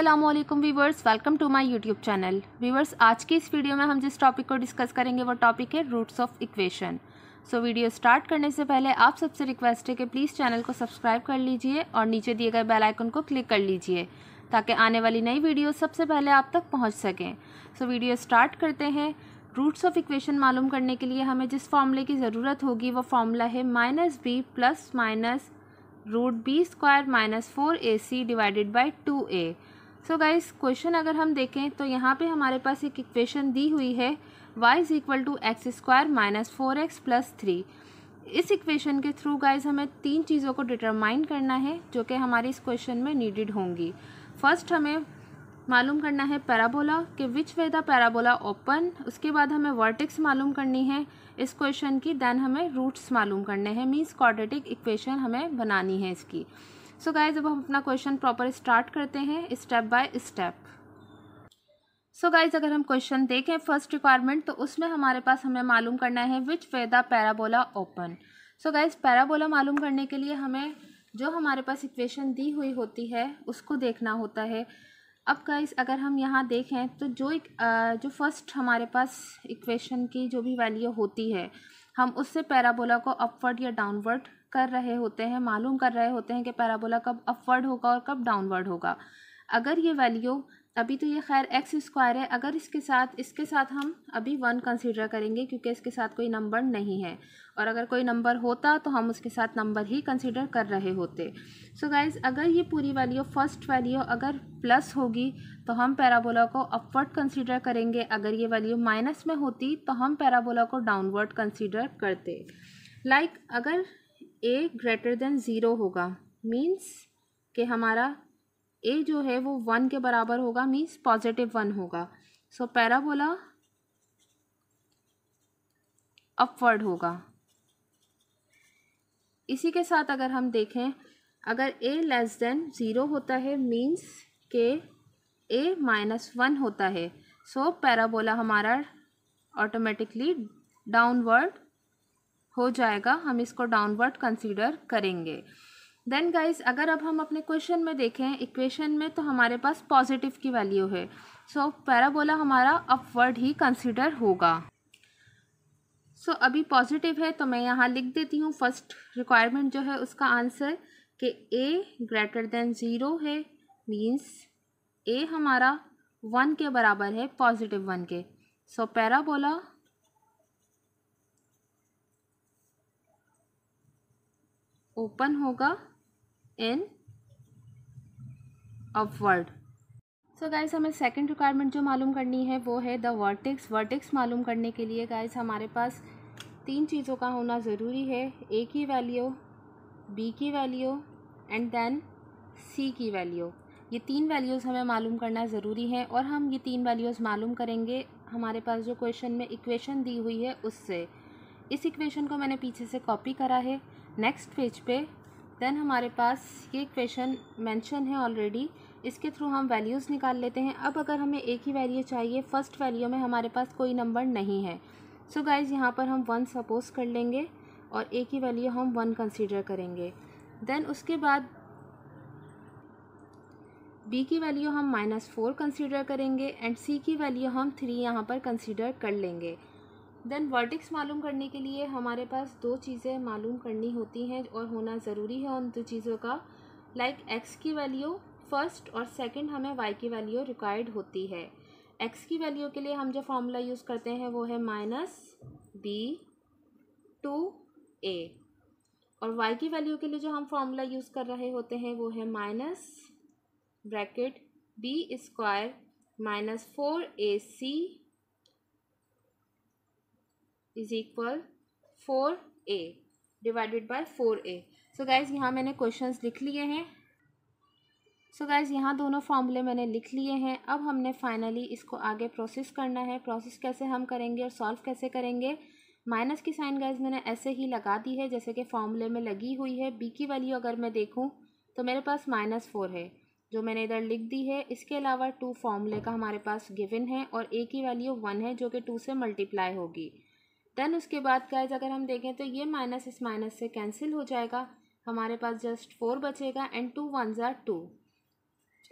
Aslam viewers welcome to my YouTube channel viewers आज की इस वीडियो में हम जिस टॉपिक को डिस्कस करेंगे वो टॉपिक है roots of equation so video start करने से पहले आप सबसे रिक्वेस्ट है कि प्लीज़ चैनल को सब्सक्राइब कर लीजिए और नीचे दिए गए बेल आइकन को क्लिक कर लीजिए ताकि आने वाली नई वीडियो सबसे पहले आप तक पहुँच सकें सो वीडियो स्टार्ट करते हैं रूट्स ऑफ इक्वेशन मालूम करने के लिए हमें जिस फॉर्मूले की ज़रूरत होगी वो फॉर्मूला है minus B plus minus root B square minus four A C divided by two A so guys question अगर हम देखें तो यहाँ पे हमारे पास एक इक्वेशन दी हुई है Y is equal to X square minus four X plus three इस इक्वेशन के थ्रू गाइज हमें तीन चीज़ों को डिटरमाइन करना है जो कि हमारे इस क्वेश्चन में नीडेड होंगी फर्स्ट हमें मालूम करना है पैराबोला कि which way the parabola open उसके बाद हमें वर्टिक्स मालूम करनी है इस क्वेश्चन की देन हमें रूट्स मालूम करने हैं मीन्स क्वाड्रेटिक इक्वेशन हमें बनानी है इसकी सो गाइज अब हम अपना क्वेश्चन प्रॉपर स्टार्ट करते हैं step by step so so guys अगर हम क्वेश्चन देखें फर्स्ट रिक्वायरमेंट तो उसमें हमारे पास हमें मालूम करना है which way the parabola open so guys parabola मालूम करने के लिए हमें जो हमारे पास इक्वेशन दी हुई होती है उसको देखना होता है अब गाइज अगर हम यहाँ देखें तो जो एक जो फर्स्ट हमारे पास इक्वेशन की जो भी वैल्यू होती है हम उससे पैराबोला को अपवर्ड या डाउनवर्ड कर रहे होते हैं मालूम कर रहे होते हैं कि पैराबोला कब अपवर्ड होगा और कब डाउनवर्ड होगा अगर ये वैल्यू अभी तो ये खैर एक्स स्क्वायर है अगर इसके साथ इसके साथ हम अभी वन कंसिडर करेंगे क्योंकि इसके साथ कोई नंबर नहीं है और अगर कोई नंबर होता तो हम उसके साथ नंबर ही कंसिडर कर रहे होते सो so गाइज अगर ये पूरी वैल्यू फर्स्ट वैल्यू अगर प्लस होगी तो हम पैराबोला को अपवर्ड कंसिडर करेंगे अगर ये वैल्यू माइनस में होती तो हम पैराबोला को डाउनवर्ड कंसिडर करते लाइक like, अगर ए ग्रेटर देन ज़ीरो होगा मीन्स कि हमारा ए जो है वो वन के बराबर होगा मीन्स पॉजिटिव वन होगा सो पैराबोला अपवर्ड होगा इसी के साथ अगर हम देखें अगर ए लेस देन ज़ीरो होता है मीन्स के ए माइनस वन होता है सो so, पैराबोला हमारा ऑटोमेटिकली डाउनवर्ड हो जाएगा हम इसको डाउनवर्ड कंसीडर करेंगे देन गाइज अगर अब हम अपने क्वेश्चन में देखें इक्वेशन में तो हमारे पास पॉजिटिव की वैल्यू है सो so, पैराबोला हमारा अपवर्ड ही कंसिडर होगा सो so, अभी पॉजिटिव है तो मैं यहाँ लिख देती हूँ फर्स्ट रिक्वायरमेंट जो है उसका आंसर कि ए ग्रेटर देन ज़ीरो है मीन्स ए हमारा वन के बराबर है पॉजिटिव वन के सो so, पैराबोला ओपन होगा इन अपवर्ड सो गाइज हमें सेकंड रिक्वायरमेंट जो मालूम करनी है वो है द वर्टिक्स वर्टिक्स मालूम करने के लिए गाइज हमारे पास तीन चीज़ों का होना ज़रूरी है ए की वैल्यू बी की वैल्यू एंड देन सी की वैल्यू ये तीन वैल्यूज़ हमें मालूम करना ज़रूरी है और हम ये तीन वैल्यूज़ मालूम करेंगे हमारे पास जो क्वेश्चन में इक्वेशन दी हुई है उससे इस इक्वेशन को मैंने पीछे से कॉपी करा है नेक्स्ट पेज पे देन हमारे पास ये क्वेश्चन मेंशन है ऑलरेडी इसके थ्रू हम वैल्यूज़ निकाल लेते हैं अब अगर हमें एक ही वैल्यू चाहिए फर्स्ट वैल्यू में हमारे पास कोई नंबर नहीं है सो so गाइज यहाँ पर हम वन सपोज कर लेंगे और एक ही वैल्यू हम वन कंसिडर करेंगे देन उसके बाद बी की वैल्यू हम माइनस फोर कंसिडर करेंगे एंड सी की वैल्यू हम थ्री यहाँ पर कंसिडर कर लेंगे देन वर्टिक्स मालूम करने के लिए हमारे पास दो चीज़ें मालूम करनी होती हैं और होना ज़रूरी है उन दो चीज़ों का लाइक like एक्स की वैल्यू फर्स्ट और सेकंड हमें वाई की वैल्यू रिक्वायर्ड होती है एक्स की वैल्यू के लिए हम जो फॉर्मूला यूज़ करते हैं वो है माइनस बी टू ए और वाई की वैल्यू के लिए जो हम फॉर्मूला यूज़ कर रहे होते हैं वो है minus bracket B square minus four A C is equal four A divided by four A so guys यहाँ मैंने क्वेश्चंस लिख लिए हैं सो गाइज़ यहाँ दोनों फॉर्मूले मैंने लिख लिए हैं अब हमने फाइनली इसको आगे प्रोसेस करना है प्रोसेस कैसे हम करेंगे और सॉल्व कैसे करेंगे माइनस की साइन गाइज मैंने ऐसे ही लगा दी है जैसे कि फॉर्मूले में लगी हुई है बी की वैल्यू अगर मैं देखूँ तो मेरे पास माइनस फोर है जो मैंने इधर लिख दी है इसके अलावा टू फॉर्मूले का हमारे पास गिवन है और ए की वैल्यू वन है जो कि टू से मल्टीप्लाई होगी देन उसके बाद गाइज अगर हम देखें तो ये माइनस इस माइनस से कैंसिल हो जाएगा हमारे पास जस्ट फोर बचेगा एंड टू वन ज़ार टू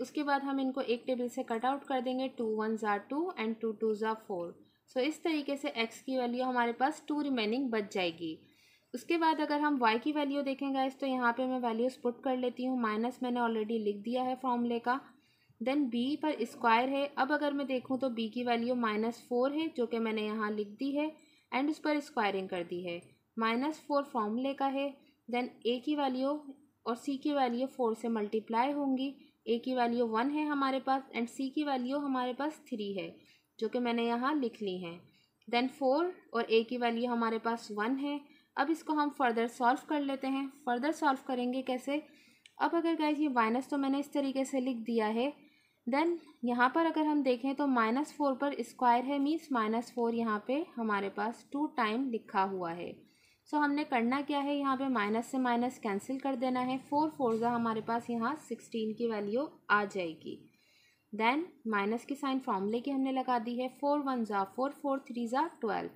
उसके बाद हम इनको एक टेबल से कट आउट कर देंगे टू वन ज़ार टू एंड टू टू ज़ार फोर सो इस तरीके से एक्स की वैल्यू हमारे पास टू रिमेनिंग बच जाएगी उसके बाद अगर हम वाई की वैल्यू देखेंगे इस तो यहाँ पे मैं वैल्यूज़ पुट कर लेती हूँ माइनस मैंने ऑलरेडी लिख दिया है फॉर्मूले का देन बी पर स्क्वायर है अब अगर मैं देखूँ तो बी की वैल्यू माइनस फोर है जो कि मैंने यहाँ लिख दी है एंड उस पर स्क्वायरिंग कर दी है माइनस फोर फॉर्मूले का है देन ए की वैल्यू और सी की वैल्यू फोर से मल्टीप्लाई होंगी ए की वैल्यू वन है हमारे पास एंड सी की वैल्यू हमारे पास थ्री है जो कि मैंने यहाँ लिख ली है देन फोर और ए की वैल्यू हमारे पास वन है अब इसको हम फर्दर सॉल्व कर लेते हैं फर्दर सॉल्व करेंगे कैसे अब अगर गाइज ये माइनस तो मैंने इस तरीके से लिख दिया है देन यहाँ पर अगर हम देखें तो माइनस फोर पर स्क्वायर है मीन्स माइनस फोर यहाँ पर हमारे पास टू टाइम लिखा हुआ है सो so, हमने करना क्या है यहाँ पे माइनस से माइनस कैंसिल कर देना है फोर फोर फोरजा हमारे पास यहाँ सिक्सटीन की वैल्यू आ जाएगी देन माइनस की साइन फॉर्मूले की हमने लगा दी है फोर वन ज़ा फोर फोर थ्री ज़ा ट्वेल्व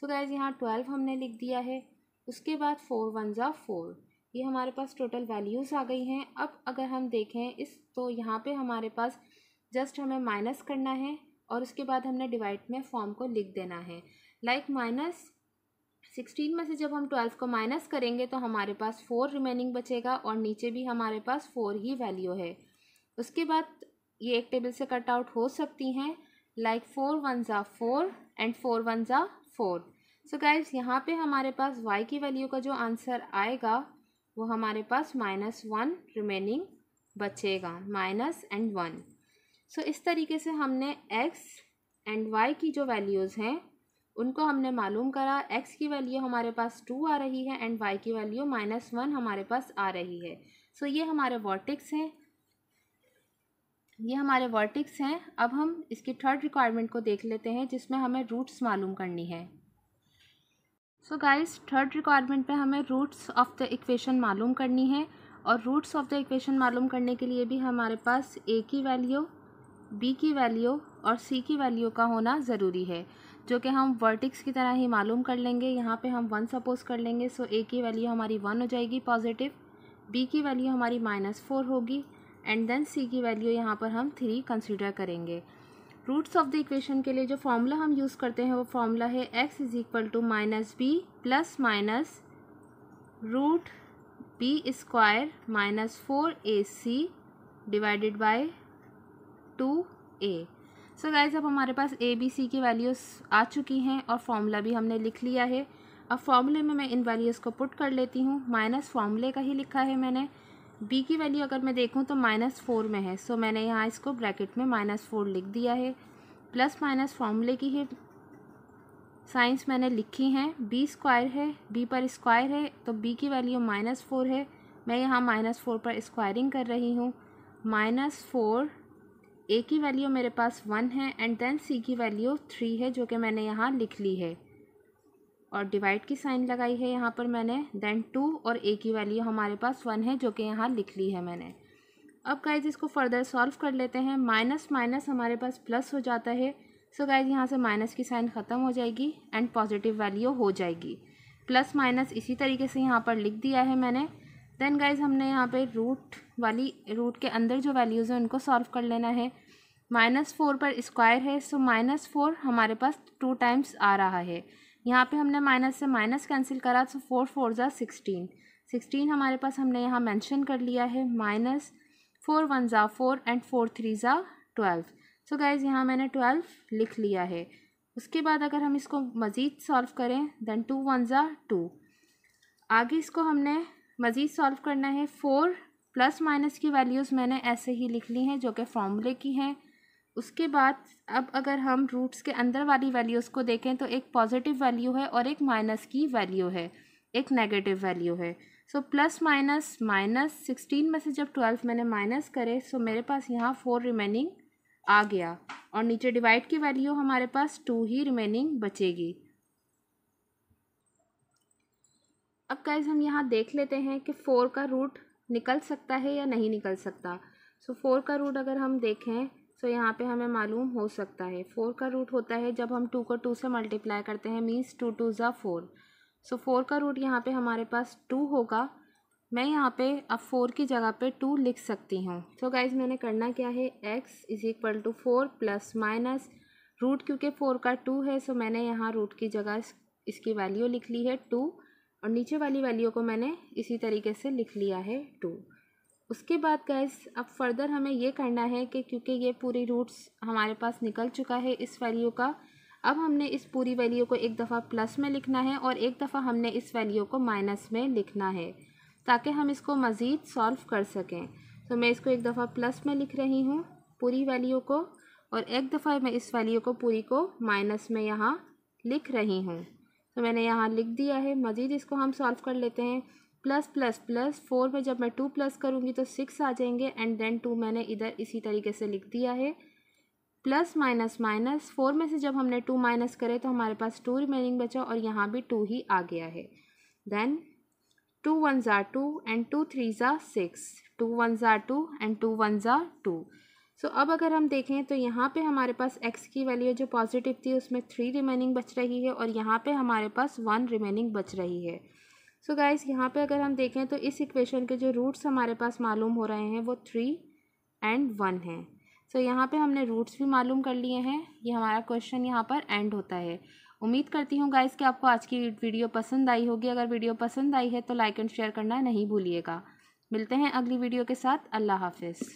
सो गैज यहाँ ट्वेल्व हमने लिख दिया है उसके बाद फोर वन ज़ा फोर ये हमारे पास टोटल वैल्यूज़ आ गई हैं अब अगर हम देखें इस तो यहाँ पे हमारे पास जस्ट हमें माइनस करना है और उसके बाद हमने डिवाइड में फॉर्म को लिख देना है लाइक माइनस सिक्सटीन में से जब हम ट्वेल्व को माइनस करेंगे तो हमारे पास फोर रिमेनिंग बचेगा और नीचे भी हमारे पास फोर ही वैल्यू है उसके बाद ये एक टेबल से कट आउट हो सकती हैं लाइक फोर वन ज़ा फोर एंड फोर वन ज़ा फोर सो गाइज यहाँ पे हमारे पास y की वैल्यू का जो आंसर आएगा वो हमारे पास माइनस वन रिमेनिंग बचेगा माइनस एंड वन सो इस तरीके से हमने एक्स एंड वाई की जो वैल्यूज़ हैं उनको हमने मालूम करा एक्स की वैल्यू हमारे पास टू आ रही है एंड वाई की वैल्यू माइनस वन हमारे पास आ रही है सो so, ये हमारे वर्टिक्स हैं ये हमारे वर्टिक्स हैं अब हम इसकी थर्ड रिक्वायरमेंट को देख लेते हैं जिसमें हमें रूट्स मालूम करनी है सो गाइस थर्ड रिक्वायरमेंट पे हमें रूट्स ऑफ द इक्वेशन मालूम करनी है और रूट्स ऑफ द इक्वेशन मालूम करने के लिए भी हमारे पास ए की वैल्यू बी की वैल्यू और सी की वैल्यू का होना ज़रूरी है जो कि हम वर्टिक्स की तरह ही मालूम कर लेंगे यहाँ पे हम वन सपोज कर लेंगे सो ए की वैल्यू हमारी वन हो जाएगी पॉजिटिव बी की वैल्यू हमारी माइनस फोर होगी एंड देन सी की वैल्यू यहाँ पर हम थ्री कंसिडर करेंगे रूट्स ऑफ द इक्वेशन के लिए जो फार्मूला हम यूज़ करते हैं वो फार्मूला है x is equal to minus B plus minus root B square minus four A C divided by two A so guys अब हमारे पास ए बी सी की वैल्यूज़ आ चुकी हैं और फॉर्मूला भी हमने लिख लिया है अब फॉर्मूले में मैं इन वैल्यूज़ को पुट कर लेती हूँ माइनस फॉर्मूले का ही लिखा है मैंने बी की वैल्यू अगर मैं देखूँ तो माइनस फोर में है सो so, मैंने यहाँ इसको ब्रैकेट में माइनस फोर लिख दिया है प्लस माइनस फॉर्मूले की है साइंस मैंने लिखी हैं बी स्क्वायर है बी पर स्क्वायर है तो बी की वैल्यू माइनस फोर है मैं यहाँ माइनस फोर पर स्क्वायरिंग कर रही हूँ माइनस फोर ए की वैल्यू मेरे पास वन है एंड देन सी की वैल्यू थ्री है जो कि मैंने यहाँ लिख ली है और डिवाइड की साइन लगाई है यहाँ पर मैंने देन टू और ए की वैल्यू हमारे पास वन है जो कि यहाँ लिख ली है मैंने अब गाइज इसको फर्दर सॉल्व कर लेते हैं माइनस माइनस हमारे पास प्लस हो जाता है सो गाइज यहाँ से माइनस की साइन ख़त्म हो जाएगी एंड पॉजिटिव वैल्यू हो जाएगी प्लस माइनस इसी तरीके से यहाँ पर लिख दिया है मैंने देन गाइज हमने यहाँ पे रूट वाली रूट के अंदर जो वैल्यूज़ हैं उनको सॉल्व कर लेना है माइनस फोर पर स्क्वायर है सो माइनस फोर हमारे पास टू टाइम्स आ रहा है यहाँ पे हमने माइनस से माइनस कैंसिल करा सो फोर फोर ज़ा सिक्सटीन सिक्सटीन हमारे पास हमने यहाँ मेंशन कर लिया है माइनस फोर वन ज़ा फोर एंड फोर थ्री ज़ा ट्वेल्व सो गाइज यहाँ मैंने ट्वेल्व लिख लिया है उसके बाद अगर हम इसको मज़ीद सॉल्व करें देन टू वन ज़ा टू आगे इसको हमने मज़ीद सॉल्व करना है फ़ोर प्लस माइनस की वैल्यूज़ मैंने ऐसे ही लिख ली हैं जो कि फॉर्मूले की हैं उसके बाद अब अगर हम रूट्स के अंदर वाली वैल्यूज़ को देखें तो एक पॉजिटिव वैल्यू है और एक माइनस की वैल्यू है एक नेगेटिव वैल्यू है so plus minus minus sixteen में से जब ट्वेल्व मैंने माइनस करे सो so मेरे पास यहाँ फोर रिमेनिंग आ गया और नीचे डिवाइड की वैल्यू हमारे पास टू ही रिमेनिंग बचेगी अब गाइज हम यहाँ देख लेते हैं कि फोर का रूट निकल सकता है या नहीं निकल सकता सो so, फोर का रूट अगर हम देखें सो यहाँ पे हमें मालूम हो सकता है फोर का रूट होता है जब हम टू को टू से मल्टीप्लाई करते हैं मीन्स टू टू ज़ा फोर सो फोर का रूट यहाँ पे हमारे पास टू होगा मैं यहाँ पे अब फोर की जगह पे टू लिख सकती हूँ सो गाइज मैंने करना क्या है x is equal to four plus minus root क्योंकि फोर का टू है सो मैंने यहाँ रूट की जगह इसकी वैल्यू लिख ली है टू और नीचे वाली वैल्यू को मैंने इसी तरीके से लिख लिया है टू उसके बाद गैस अब फर्दर हमें ये करना है कि क्योंकि ये पूरी रूट्स हमारे पास निकल चुका है इस वैल्यू का अब हमने इस पूरी वैल्यू को एक दफ़ा प्लस में लिखना है और एक दफ़ा हमने इस वैल्यू को माइनस में लिखना है ताकि हम इसको मज़ीद सॉल्व कर सकें तो मैं इसको एक दफ़ा प्लस में लिख रही हूँ पूरी वैल्यू को और एक दफ़ा मैं इस वैल्यू को पूरी को माइनस में यहाँ लिख रही हूँ तो मैंने यहाँ लिख दिया है मज़ीद इसको हम सॉल्व कर लेते हैं प्लस प्लस प्लस फोर में जब मैं टू प्लस करूँगी तो सिक्स आ जाएंगे एंड देन टू मैंने इधर इसी तरीके से लिख दिया है प्लस माइनस माइनस फोर में से जब हमने टू माइनस करे तो हमारे पास टू रिमेनिंग बचा और यहाँ भी टू ही आ गया है देन टू वन ज़ार टू एंड टू थ्री ज़ा सिक्स टू वन ज़ार टू एंड टू वन ज़ा टू सो अब अगर हम देखें तो यहाँ पे हमारे पास x की वैल्यू जो पॉजिटिव थी उसमें थ्री रिमेनिंग बच रही है और यहाँ पे हमारे पास वन रिमेनिंग बच रही है सो गाइस यहाँ पे अगर हम देखें तो इस इक्वेशन के जो रूट्स हमारे पास मालूम हो रहे हैं वो थ्री एंड वन हैं सो यहाँ पे हमने रूट्स भी मालूम कर लिए हैं ये हमारा क्वेश्चन यहाँ पर एंड होता है उम्मीद करती हूँ गाइस कि आपको आज की वीडियो पसंद आई होगी अगर वीडियो पसंद आई है तो लाइक एंड शेयर करना नहीं भूलिएगा मिलते हैं अगली वीडियो के साथ अल्लाह हाफिज़